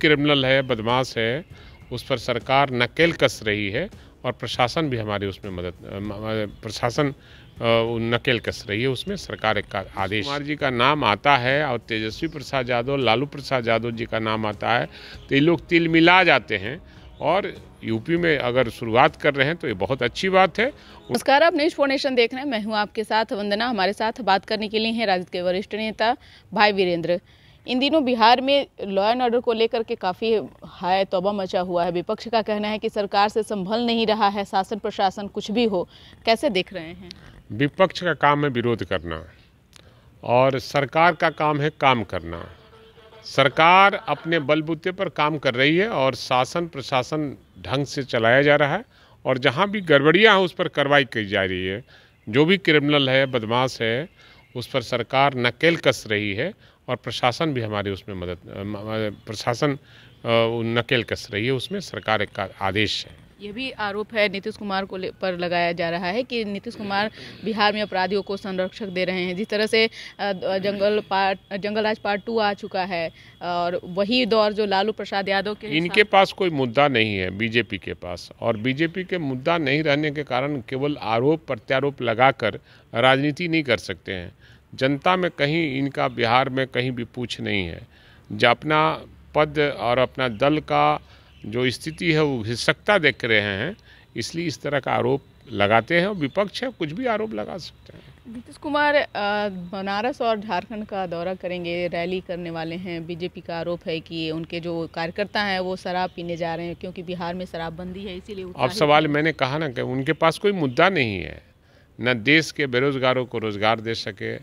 criminal है बदमाश है उस पर सरकार नकेल कस रही है और प्रशासन भी हमारी उसमें मदद प्रशासन नकेल कस रही है उसमें सरकार का आदेश कुमार जी का नाम आता है और तेजस्वी प्रसाद यादव लालू प्रसाद यादव जी का नाम आता है तो ये लोग तिल मिला जाते हैं और यूपी में अगर शुरुआत कर रहे हैं तो ये बहुत अच्छी बात है नमस्कार आप न्यूज फोर्नेशन देख रहे हैं मैं हूँ आपके साथ वंदना हमारे साथ बात करने के लिए हैं राजद के वरिष्ठ नेता भाई वीरेंद्र इन दिनों बिहार में लॉ एंड ऑर्डर को लेकर के काफ़ी हाय तोबा मचा हुआ है विपक्ष का कहना है कि सरकार से संभल नहीं रहा है शासन प्रशासन कुछ भी हो कैसे देख रहे हैं विपक्ष का काम है विरोध करना और सरकार का काम है काम करना सरकार अपने बलबूते पर काम कर रही है और शासन प्रशासन ढंग से चलाया जा रहा है और जहाँ भी गड़बड़ियाँ हैं उस पर कार्रवाई की जा रही है जो भी क्रिमिनल है बदमाश है उस पर सरकार नकेल कस रही है और प्रशासन भी हमारी उसमें मदद प्रशासन नकेल कस रही है उसमें सरकार का आदेश है यह भी आरोप है नीतीश कुमार को पर लगाया जा रहा है कि नीतीश कुमार बिहार में अपराधियों को संरक्षक दे रहे हैं जिस तरह से जंगल पार्ट जंगल राज पार्ट टू आ चुका है और वही दौर जो लालू प्रसाद यादव के इनके पास कोई मुद्दा नहीं है बीजेपी के पास और बीजेपी के मुद्दा नहीं रहने के कारण केवल आरोप प्रत्यारोप लगाकर राजनीति नहीं कर सकते हैं जनता में कहीं इनका बिहार में कहीं भी पूछ नहीं है जो अपना पद और अपना दल का जो स्थिति है वो हिस्सकता देख रहे हैं इसलिए इस तरह का आरोप लगाते हैं और विपक्ष है कुछ भी आरोप लगा सकते हैं नीतीश कुमार बनारस और झारखंड का दौरा करेंगे रैली करने वाले हैं बीजेपी का आरोप है कि उनके जो कार्यकर्ता हैं वो शराब पीने जा रहे हैं क्योंकि बिहार में शराबबंदी है इसीलिए अब सवाल मैंने कहा ना कि उनके पास कोई मुद्दा नहीं है न देश के बेरोजगारों को रोज़गार दे सके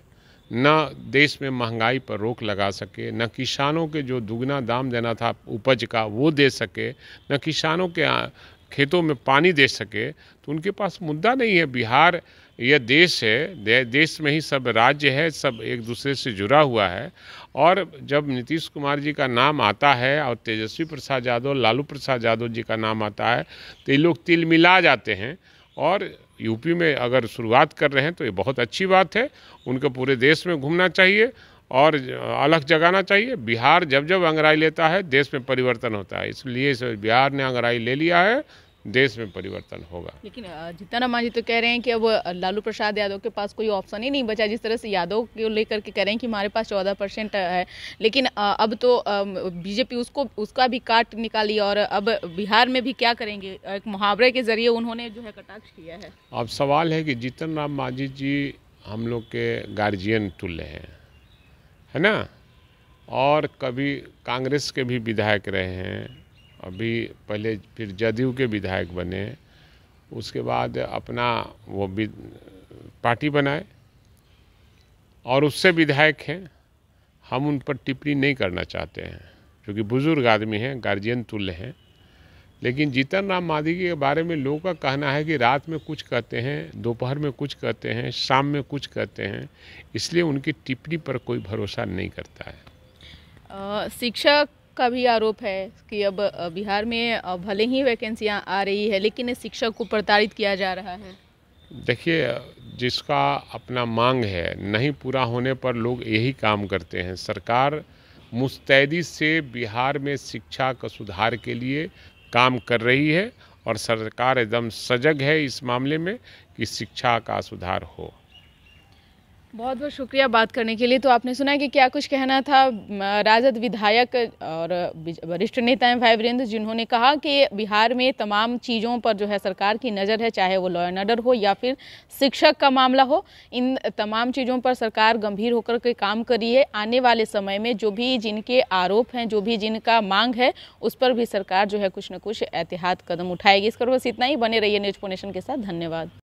न देश में महंगाई पर रोक लगा सके न किसानों के जो दुगना दाम देना था उपज का वो दे सके न किसानों के खेतों में पानी दे सके तो उनके पास मुद्दा नहीं है बिहार यह देश है देश में ही सब राज्य है सब एक दूसरे से जुड़ा हुआ है और जब नीतीश कुमार जी का नाम आता है और तेजस्वी प्रसाद यादव लालू प्रसाद यादव जी का नाम आता है तो ये लोग तिल मिला जाते हैं और यूपी में अगर शुरुआत कर रहे हैं तो ये बहुत अच्छी बात है उनको पूरे देश में घूमना चाहिए और अलग जगाना चाहिए बिहार जब जब अंगराई लेता है देश में परिवर्तन होता है इसलिए इस बिहार ने अंगराई ले लिया है देश में परिवर्तन होगा लेकिन जीतन मांझी तो कह रहे हैं कि अब लालू प्रसाद यादव के पास कोई ऑप्शन ही नहीं बचा जिस तरह से यादव को लेकर के कह रहे हैं कि हमारे पास चौदह परसेंट है लेकिन अब तो बीजेपी उसको उसका भी काट निकाली और अब बिहार में भी क्या करेंगे एक मुहावरे के जरिए उन्होंने जो है कटाक्ष किया है अब सवाल है कि जीतन राम मांझी जी हम लोग के गार्जियन तुल्य हैं है ना और कभी कांग्रेस के भी विधायक रहे हैं अभी पहले फिर जदयू के विधायक बने उसके बाद अपना वो पार्टी बनाए और उससे विधायक हैं हम उन पर टिप्पणी नहीं करना चाहते हैं क्योंकि बुज़ुर्ग आदमी हैं गार्जियन तुल्य हैं लेकिन जीतन राम माधी के बारे में लोगों का कहना है कि रात में कुछ कहते हैं दोपहर में कुछ कहते हैं शाम में कुछ कहते हैं इसलिए उनकी टिप्पणी पर कोई भरोसा नहीं करता है शिक्षक का भी आरोप है कि अब बिहार में भले ही वैकेंसियां आ रही है लेकिन शिक्षक को प्रताड़ित किया जा रहा है देखिए जिसका अपना मांग है नहीं पूरा होने पर लोग यही काम करते हैं सरकार मुस्तैदी से बिहार में शिक्षा का सुधार के लिए काम कर रही है और सरकार एकदम सजग है इस मामले में कि शिक्षा का सुधार हो बहुत बहुत शुक्रिया बात करने के लिए तो आपने सुना है कि क्या कुछ कहना था राजद विधायक और वरिष्ठ नेता हैं भाई वीरेंद्र जिन्होंने कहा कि बिहार में तमाम चीज़ों पर जो है सरकार की नज़र है चाहे वो लॉ एंड ऑर्डर हो या फिर शिक्षक का मामला हो इन तमाम चीज़ों पर सरकार गंभीर होकर के काम करी है आने वाले समय में जो भी जिनके आरोप हैं जो भी जिनका मांग है उस पर भी सरकार जो है कुछ न कुछ एहतियात कदम उठाएगी इस पर बस इतना ही बने रही है न्यूज के साथ धन्यवाद